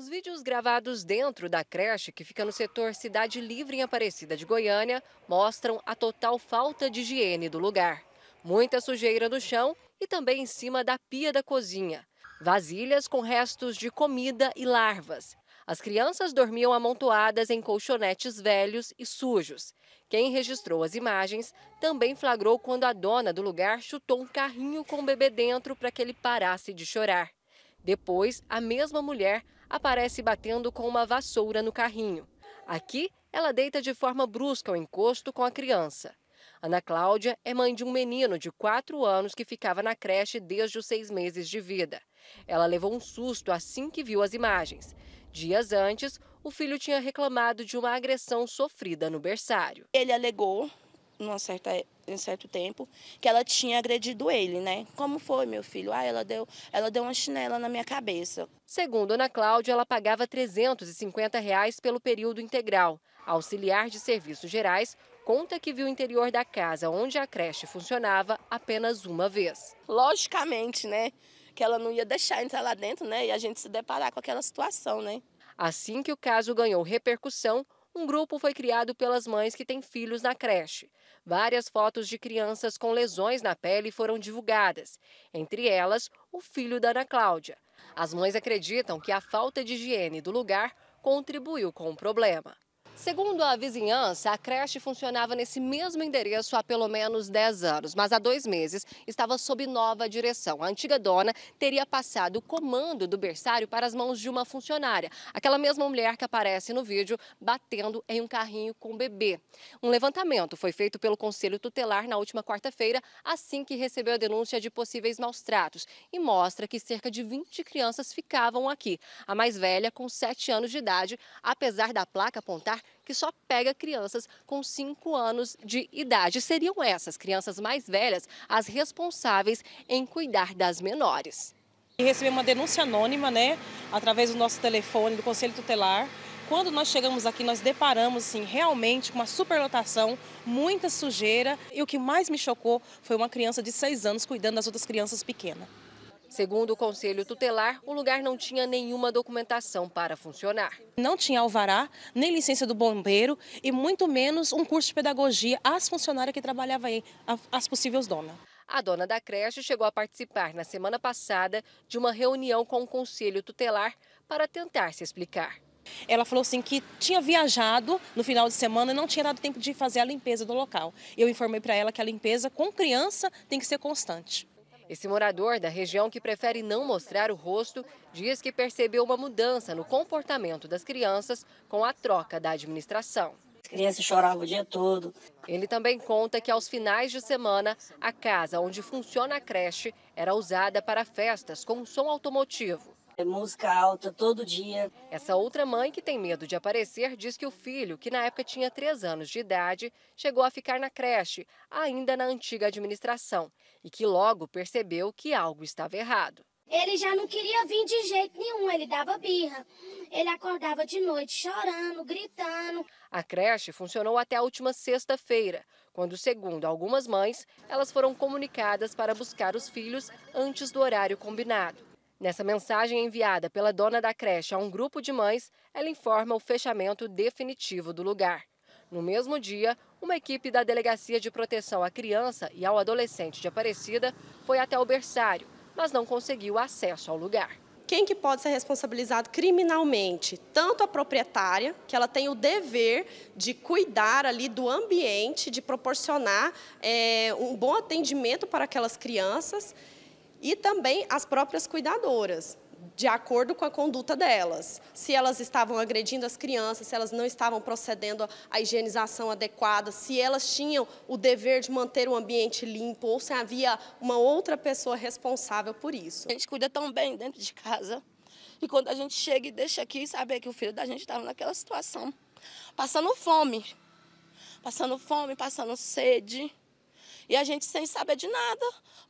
Os vídeos gravados dentro da creche, que fica no setor Cidade Livre em Aparecida de Goiânia, mostram a total falta de higiene do lugar. Muita sujeira no chão e também em cima da pia da cozinha. Vasilhas com restos de comida e larvas. As crianças dormiam amontoadas em colchonetes velhos e sujos. Quem registrou as imagens também flagrou quando a dona do lugar chutou um carrinho com o bebê dentro para que ele parasse de chorar. Depois, a mesma mulher aparece batendo com uma vassoura no carrinho. Aqui, ela deita de forma brusca o encosto com a criança. Ana Cláudia é mãe de um menino de 4 anos que ficava na creche desde os seis meses de vida. Ela levou um susto assim que viu as imagens. Dias antes, o filho tinha reclamado de uma agressão sofrida no berçário. Ele alegou numa certa certo tempo que ela tinha agredido ele, né? Como foi, meu filho? Ah, ela deu, ela deu uma chinela na minha cabeça. Segundo Ana Cláudia, ela pagava 350 reais pelo período integral. A auxiliar de serviços gerais conta que viu o interior da casa onde a creche funcionava apenas uma vez. Logicamente, né? Que ela não ia deixar entrar lá dentro, né? E a gente se deparar com aquela situação, né? Assim que o caso ganhou repercussão, um grupo foi criado pelas mães que têm filhos na creche. Várias fotos de crianças com lesões na pele foram divulgadas, entre elas o filho da Ana Cláudia. As mães acreditam que a falta de higiene do lugar contribuiu com o problema. Segundo a vizinhança, a creche funcionava nesse mesmo endereço há pelo menos 10 anos, mas há dois meses estava sob nova direção. A antiga dona teria passado o comando do berçário para as mãos de uma funcionária, aquela mesma mulher que aparece no vídeo batendo em um carrinho com bebê. Um levantamento foi feito pelo Conselho Tutelar na última quarta-feira, assim que recebeu a denúncia de possíveis maus tratos, e mostra que cerca de 20 crianças ficavam aqui. A mais velha, com 7 anos de idade, apesar da placa apontar que só pega crianças com 5 anos de idade. Seriam essas crianças mais velhas as responsáveis em cuidar das menores. Recebemos uma denúncia anônima, né, através do nosso telefone do Conselho Tutelar, quando nós chegamos aqui, nós deparamos assim, realmente com uma superlotação, muita sujeira. E o que mais me chocou foi uma criança de 6 anos cuidando das outras crianças pequenas. Segundo o Conselho Tutelar, o lugar não tinha nenhuma documentação para funcionar. Não tinha alvará, nem licença do bombeiro e muito menos um curso de pedagogia às funcionárias que trabalhavam aí, às possíveis donas. A dona da creche chegou a participar na semana passada de uma reunião com o Conselho Tutelar para tentar se explicar. Ela falou assim que tinha viajado no final de semana e não tinha dado tempo de fazer a limpeza do local. Eu informei para ela que a limpeza com criança tem que ser constante. Esse morador da região que prefere não mostrar o rosto diz que percebeu uma mudança no comportamento das crianças com a troca da administração. As crianças choravam o dia todo. Ele também conta que aos finais de semana, a casa onde funciona a creche era usada para festas com som automotivo. É música alta todo dia. Essa outra mãe que tem medo de aparecer diz que o filho, que na época tinha 3 anos de idade, chegou a ficar na creche, ainda na antiga administração, e que logo percebeu que algo estava errado. Ele já não queria vir de jeito nenhum, ele dava birra. Ele acordava de noite chorando, gritando. A creche funcionou até a última sexta-feira, quando, segundo algumas mães, elas foram comunicadas para buscar os filhos antes do horário combinado. Nessa mensagem enviada pela dona da creche a um grupo de mães, ela informa o fechamento definitivo do lugar. No mesmo dia, uma equipe da Delegacia de Proteção à Criança e ao Adolescente de Aparecida foi até o berçário, mas não conseguiu acesso ao lugar. Quem que pode ser responsabilizado criminalmente? Tanto a proprietária, que ela tem o dever de cuidar ali do ambiente, de proporcionar é, um bom atendimento para aquelas crianças, e também as próprias cuidadoras, de acordo com a conduta delas. Se elas estavam agredindo as crianças, se elas não estavam procedendo à higienização adequada, se elas tinham o dever de manter o ambiente limpo ou se havia uma outra pessoa responsável por isso. A gente cuida tão bem dentro de casa e quando a gente chega e deixa aqui, saber que o filho da gente estava naquela situação, passando fome, passando fome, passando sede. E a gente sem saber de nada,